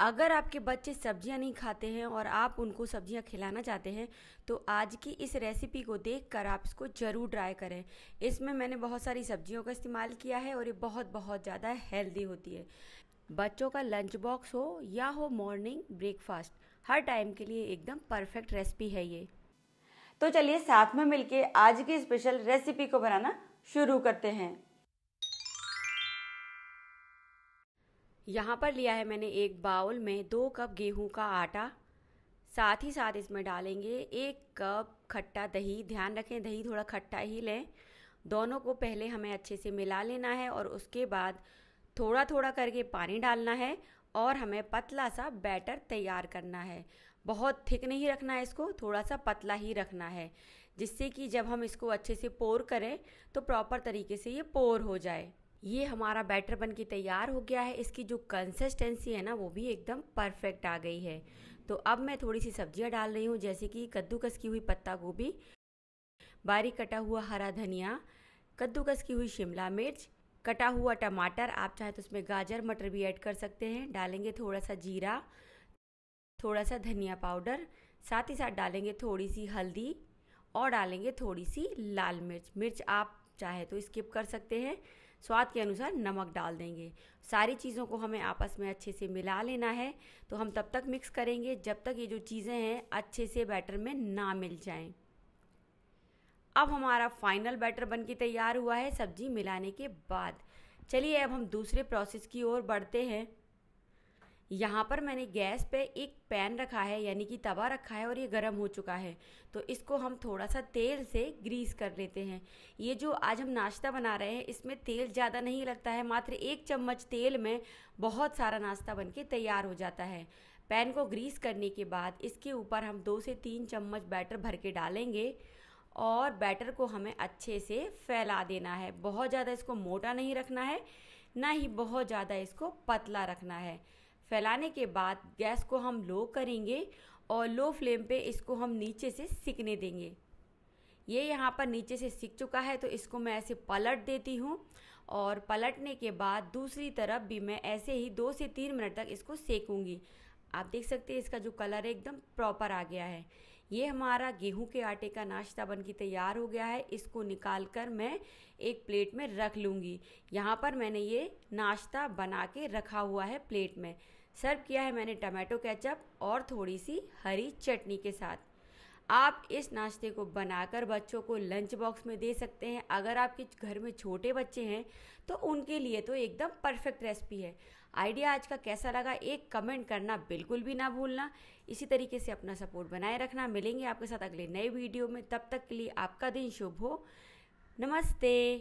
अगर आपके बच्चे सब्जियां नहीं खाते हैं और आप उनको सब्जियां खिलाना चाहते हैं तो आज की इस रेसिपी को देखकर आप इसको ज़रूर ट्राई करें इसमें मैंने बहुत सारी सब्जियों का इस्तेमाल किया है और ये बहुत बहुत ज़्यादा हेल्दी होती है बच्चों का लंच बॉक्स हो या हो मॉर्निंग ब्रेकफास्ट हर टाइम के लिए एकदम परफेक्ट रेसिपी है ये तो चलिए साथ में मिलके आज की स्पेशल रेसिपी को बनाना शुरू करते हैं यहाँ पर लिया है मैंने एक बाउल में दो कप गेहूं का आटा साथ ही साथ इसमें डालेंगे एक कप खट्टा दही ध्यान रखें दही थोड़ा खट्टा ही लें दोनों को पहले हमें अच्छे से मिला लेना है और उसके बाद थोड़ा थोड़ा करके पानी डालना है और हमें पतला सा बैटर तैयार करना है बहुत थिक नहीं रखना है इसको थोड़ा सा पतला ही रखना है जिससे कि जब हम इसको अच्छे से पोर करें तो प्रॉपर तरीके से ये पोर हो जाए ये हमारा बैटर बन के तैयार हो गया है इसकी जो कंसिस्टेंसी है ना वो भी एकदम परफेक्ट आ गई है तो अब मैं थोड़ी सी सब्जियां डाल रही हूँ जैसे कि कद्दूकस की हुई पत्ता गोभी बारीक कटा हुआ हरा धनिया कद्दूकस की हुई शिमला मिर्च कटा हुआ टमाटर आप चाहे तो उसमें गाजर मटर भी ऐड कर सकते हैं डालेंगे थोड़ा सा जीरा थोड़ा सा धनिया पाउडर साथ ही साथ डालेंगे थोड़ी सी हल्दी और डालेंगे थोड़ी सी लाल मिर्च मिर्च आप चाहे तो स्किप कर सकते हैं स्वाद के अनुसार नमक डाल देंगे सारी चीज़ों को हमें आपस में अच्छे से मिला लेना है तो हम तब तक मिक्स करेंगे जब तक ये जो चीज़ें हैं अच्छे से बैटर में ना मिल जाएं अब हमारा फाइनल बैटर के तैयार हुआ है सब्जी मिलाने के बाद चलिए अब हम दूसरे प्रोसेस की ओर बढ़ते हैं यहाँ पर मैंने गैस पे एक पैन रखा है यानी कि तवा रखा है और ये गर्म हो चुका है तो इसको हम थोड़ा सा तेल से ग्रीस कर लेते हैं ये जो आज हम नाश्ता बना रहे हैं इसमें तेल ज़्यादा नहीं लगता है मात्र एक चम्मच तेल में बहुत सारा नाश्ता बन के तैयार हो जाता है पैन को ग्रीस करने के बाद इसके ऊपर हम दो से तीन चम्मच बैटर भर के डालेंगे और बैटर को हमें अच्छे से फैला देना है बहुत ज़्यादा इसको मोटा नहीं रखना है ना ही बहुत ज़्यादा इसको पतला रखना है फैलाने के बाद गैस को हम लो करेंगे और लो फ्लेम पे इसको हम नीचे से सिकने देंगे ये यहाँ पर नीचे से सिक चुका है तो इसको मैं ऐसे पलट देती हूँ और पलटने के बाद दूसरी तरफ भी मैं ऐसे ही दो से तीन मिनट तक इसको सेकूँगी आप देख सकते हैं इसका जो कलर है एकदम प्रॉपर आ गया है ये हमारा गेहूं के आटे का नाश्ता बन के तैयार हो गया है इसको निकाल कर मैं एक प्लेट में रख लूँगी यहाँ पर मैंने ये नाश्ता बना के रखा हुआ है प्लेट में सर्व किया है मैंने टमाटो केचप और थोड़ी सी हरी चटनी के साथ आप इस नाश्ते को बनाकर बच्चों को लंच बॉक्स में दे सकते हैं अगर आपके घर में छोटे बच्चे हैं तो उनके लिए तो एकदम परफेक्ट रेसिपी है आइडिया आज का कैसा लगा एक कमेंट करना बिल्कुल भी ना भूलना इसी तरीके से अपना सपोर्ट बनाए रखना मिलेंगे आपके साथ अगले नए वीडियो में तब तक के लिए आपका दिन शुभ हो नमस्ते